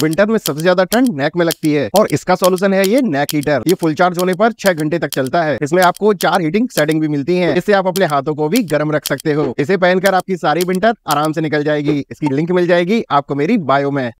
winter में सबसे ज्यादा ठंड नेक में लगती है और इसका सॉल्यूशन है ये नेक हीटर ये फुल चार्ज होने पर छह घंटे तक चलता है इसमें आपको चार हीटिंग सेटिंग भी मिलती है इससे आप अपने हाथों को भी गर्म रख सकते हो इसे पहनकर आपकी सारी विंटर आराम से निकल जाएगी इसकी लिंक मिल जाएगी आपको मेरी बायो में